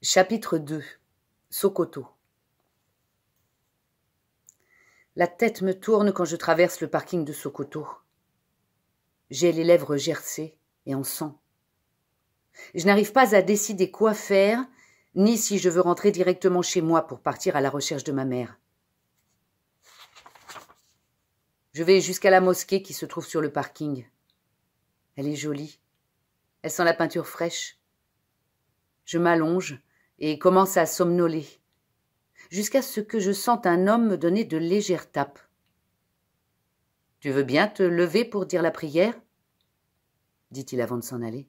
Chapitre 2 Sokoto La tête me tourne quand je traverse le parking de Sokoto. J'ai les lèvres gercées et en sang. Je n'arrive pas à décider quoi faire, ni si je veux rentrer directement chez moi pour partir à la recherche de ma mère. Je vais jusqu'à la mosquée qui se trouve sur le parking. Elle est jolie. Elle sent la peinture fraîche. Je m'allonge et commence à somnoler, jusqu'à ce que je sente un homme me donner de légères tapes. Tu veux bien te lever pour dire la prière dit-il avant de s'en aller.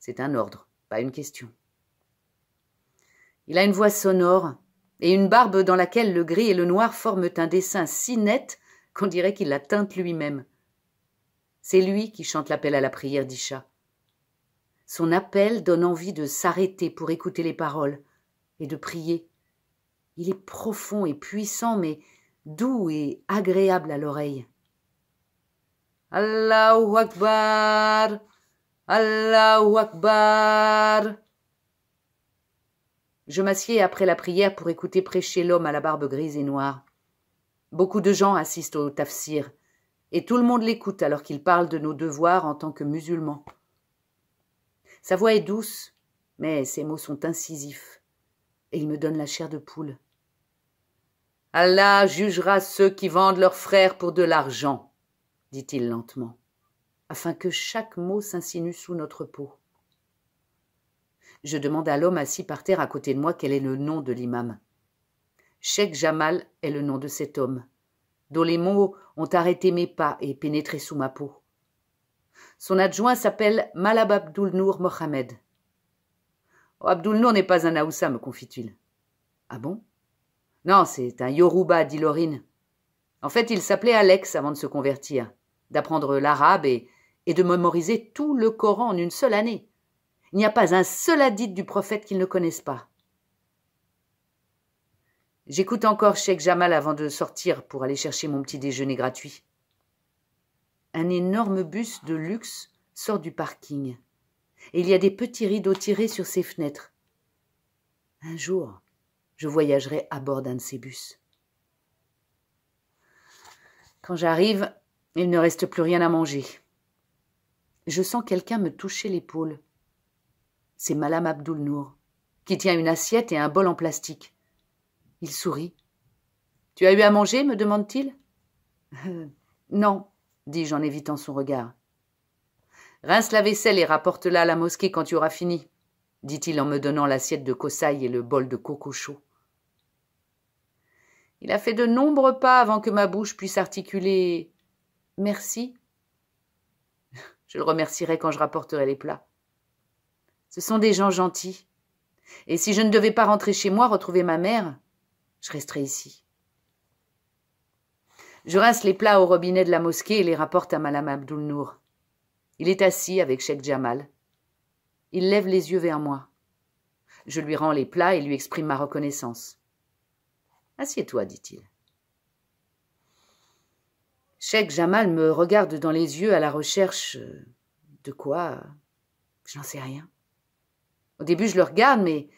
C'est un ordre, pas une question. Il a une voix sonore et une barbe dans laquelle le gris et le noir forment un dessin si net qu'on dirait qu'il la teinte lui-même. C'est lui qui chante l'appel à la prière d'Isha. Son appel donne envie de s'arrêter pour écouter les paroles et de prier. Il est profond et puissant, mais doux et agréable à l'oreille. Allahu Akbar, Allahu Akbar. Je m'assieds après la prière pour écouter prêcher l'homme à la barbe grise et noire. Beaucoup de gens assistent au tafsir, et tout le monde l'écoute alors qu'il parle de nos devoirs en tant que musulmans. Sa voix est douce, mais ses mots sont incisifs, et il me donne la chair de poule. Allah jugera ceux qui vendent leurs frères pour de l'argent, dit-il lentement, afin que chaque mot s'insinue sous notre peau. Je demande à l'homme assis par terre à côté de moi quel est le nom de l'imam. Sheikh Jamal est le nom de cet homme, dont les mots ont arrêté mes pas et pénétré sous ma peau. Son adjoint s'appelle Malab Abdulnour Mohamed. Oh, n'est pas un Naoussa, me confie-t-il. Ah bon Non, c'est un Yoruba, dit Laurine. En fait, il s'appelait Alex avant de se convertir, d'apprendre l'arabe et, et de mémoriser tout le Coran en une seule année. Il n'y a pas un seul hadith du prophète qu'il ne connaisse pas. J'écoute encore Sheikh Jamal avant de sortir pour aller chercher mon petit déjeuner gratuit. Un énorme bus de luxe sort du parking. Et il y a des petits rideaux tirés sur ses fenêtres. Un jour, je voyagerai à bord d'un de ces bus. Quand j'arrive, il ne reste plus rien à manger. Je sens quelqu'un me toucher l'épaule. C'est Madame Abdoulnour, qui tient une assiette et un bol en plastique. Il sourit. Tu as eu à manger me demande-t-il. Euh, non, dis-je en évitant son regard. Rince la vaisselle et rapporte-la à la mosquée quand tu auras fini, dit-il en me donnant l'assiette de cosaille et le bol de coco chaud. Il a fait de nombreux pas avant que ma bouche puisse articuler Merci. Je le remercierai quand je rapporterai les plats. Ce sont des gens gentils. Et si je ne devais pas rentrer chez moi retrouver ma mère, je resterai ici. Je rince les plats au robinet de la mosquée et les rapporte à Madame Abdul Nour. Il est assis avec Sheikh Jamal. Il lève les yeux vers moi. Je lui rends les plats et lui exprime ma reconnaissance. Assieds-toi, dit-il. Sheikh Jamal me regarde dans les yeux à la recherche de quoi Je n'en sais rien. Au début, je le regarde, mais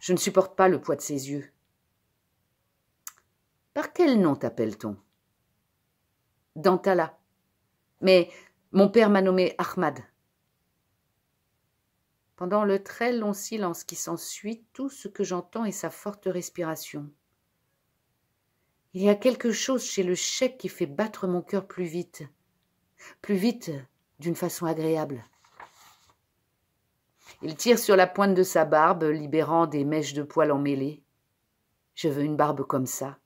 je ne supporte pas le poids de ses yeux. Par quel nom t'appelle-t-on Dantala. Mais mon père m'a nommé Ahmad. Pendant le très long silence qui s'ensuit, tout ce que j'entends est sa forte respiration. Il y a quelque chose chez le chèque qui fait battre mon cœur plus vite, plus vite d'une façon agréable. Il tire sur la pointe de sa barbe, libérant des mèches de poils emmêlées. « Je veux une barbe comme ça.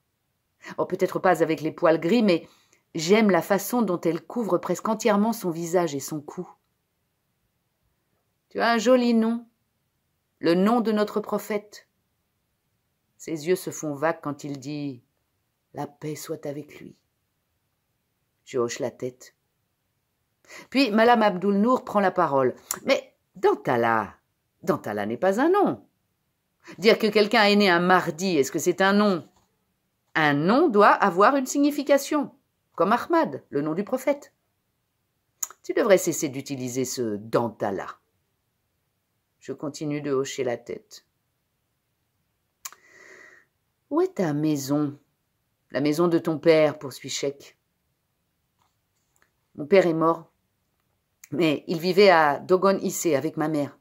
Oh, peut-être pas avec les poils gris, mais J'aime la façon dont elle couvre presque entièrement son visage et son cou. Tu as un joli nom, le nom de notre prophète. Ses yeux se font vagues quand il dit La paix soit avec lui. Je hoche la tête. Puis Madame Abdul-Nour prend la parole. Mais Dantala, Dantala n'est pas un nom. Dire que quelqu'un est né un mardi, est-ce que c'est un nom Un nom doit avoir une signification comme Ahmad, le nom du prophète. Tu devrais cesser d'utiliser ce danta-là. Je continue de hocher la tête. Où est ta maison La maison de ton père, poursuit Sheikh. Mon père est mort, mais il vivait à Dogon Issé avec ma mère.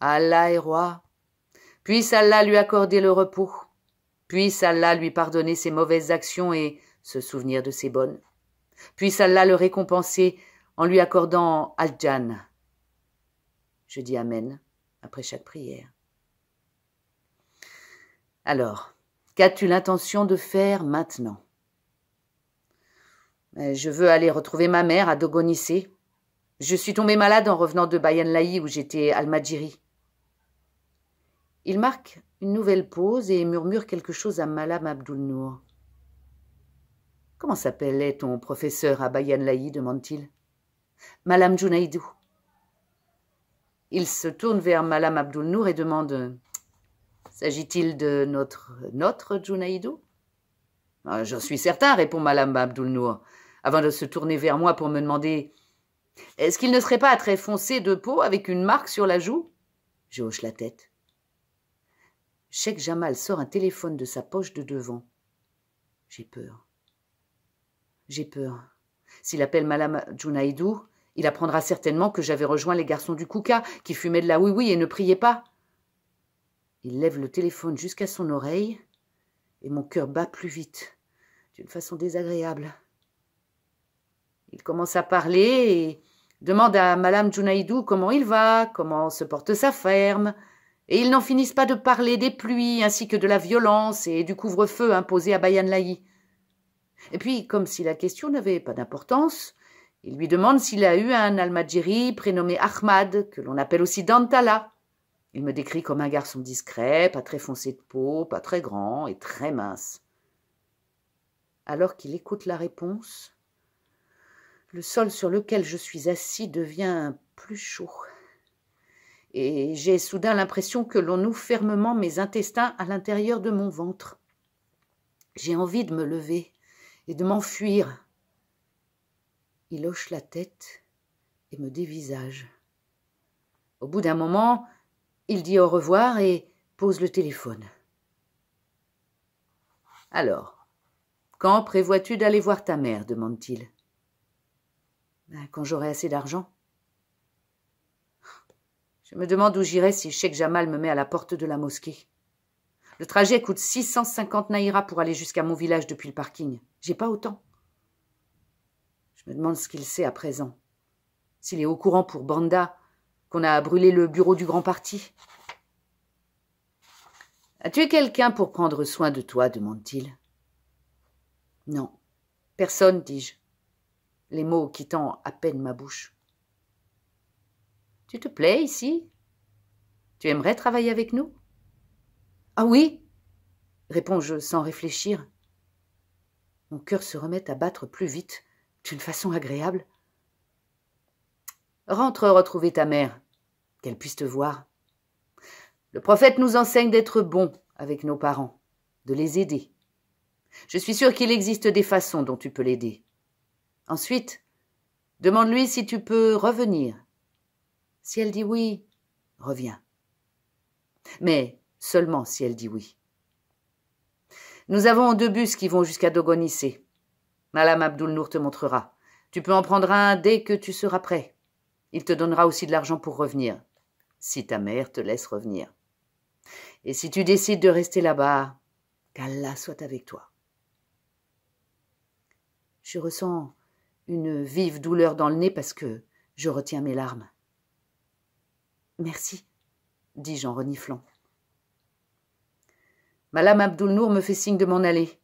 Allah est roi. Puisse Allah lui accorder le repos. Puisse Allah lui pardonner ses mauvaises actions et se souvenir de ses bonnes. Puisse Allah le récompenser en lui accordant Al-Jan. Je dis Amen après chaque prière. Alors, qu'as-tu l'intention de faire maintenant euh, Je veux aller retrouver ma mère à Dogonissé. Je suis tombé malade en revenant de Bayan Laï où j'étais Al-Majiri. Il marque une nouvelle pause et murmure quelque chose à Malam Abdoulnour. Nour. Comment s'appelait ton professeur à bayan laï demande-t-il. Madame Junaïdou. Il se tourne vers Madame Abdoulnour et demande S'agit-il de notre, notre Junaïdou ah, J'en suis certain, répond Madame Abdoulnour, avant de se tourner vers moi pour me demander Est-ce qu'il ne serait pas très foncé de peau avec une marque sur la joue Je hoche la tête. Cheikh Jamal sort un téléphone de sa poche de devant. J'ai peur. J'ai peur. S'il appelle Madame Junaidou, il apprendra certainement que j'avais rejoint les garçons du Kouka, qui fumaient de la oui-oui et ne priaient pas. Il lève le téléphone jusqu'à son oreille, et mon cœur bat plus vite, d'une façon désagréable. Il commence à parler et demande à Madame Junaidou comment il va, comment se porte sa ferme, et ils n'en finissent pas de parler des pluies ainsi que de la violence et du couvre-feu imposé à Bayan Laï. Et puis, comme si la question n'avait pas d'importance, il lui demande s'il a eu un Almadjiri prénommé Ahmad, que l'on appelle aussi Dantala. Il me décrit comme un garçon discret, pas très foncé de peau, pas très grand et très mince. Alors qu'il écoute la réponse, le sol sur lequel je suis assis devient plus chaud. Et j'ai soudain l'impression que l'on noue fermement mes intestins à l'intérieur de mon ventre. J'ai envie de me lever et de m'enfuir. Il hoche la tête et me dévisage. Au bout d'un moment, il dit au revoir et pose le téléphone. Alors, quand prévois-tu d'aller voir ta mère demande-t-il. Ben, quand j'aurai assez d'argent. Je me demande où j'irai si Sheikh Jamal me met à la porte de la mosquée. Le trajet coûte 650 naïras pour aller jusqu'à mon village depuis le parking. J'ai pas autant. Je me demande ce qu'il sait à présent. S'il est au courant pour Banda, qu'on a brûlé le bureau du grand parti. As-tu quelqu'un pour prendre soin de toi demande-t-il. Non. Personne, dis-je, les mots quittant à peine ma bouche. Tu te plais ici Tu aimerais travailler avec nous ah oui réponds-je sans réfléchir. Mon cœur se remet à battre plus vite, d'une façon agréable. Rentre retrouver ta mère, qu'elle puisse te voir. Le prophète nous enseigne d'être bons avec nos parents, de les aider. Je suis sûre qu'il existe des façons dont tu peux l'aider. Ensuite, demande-lui si tu peux revenir. Si elle dit oui, reviens. Mais seulement si elle dit oui. Nous avons deux bus qui vont jusqu'à Dogonissé. Malam Abdoulnour nour te montrera. Tu peux en prendre un dès que tu seras prêt. Il te donnera aussi de l'argent pour revenir, si ta mère te laisse revenir. Et si tu décides de rester là-bas, qu'Allah soit avec toi. Je ressens une vive douleur dans le nez parce que je retiens mes larmes. Merci, dis-je en reniflant. Madame Nour me fait signe de m'en aller.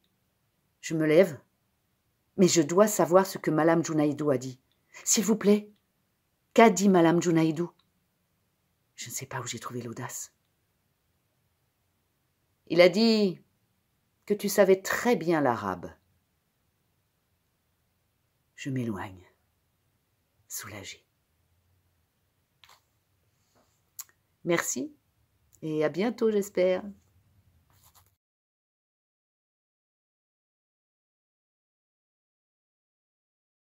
Je me lève. Mais je dois savoir ce que Madame Junaidou a dit. S'il vous plaît, qu'a dit Madame Junaidou Je ne sais pas où j'ai trouvé l'audace. Il a dit que tu savais très bien l'arabe. Je m'éloigne, soulagée. Merci et à bientôt, j'espère.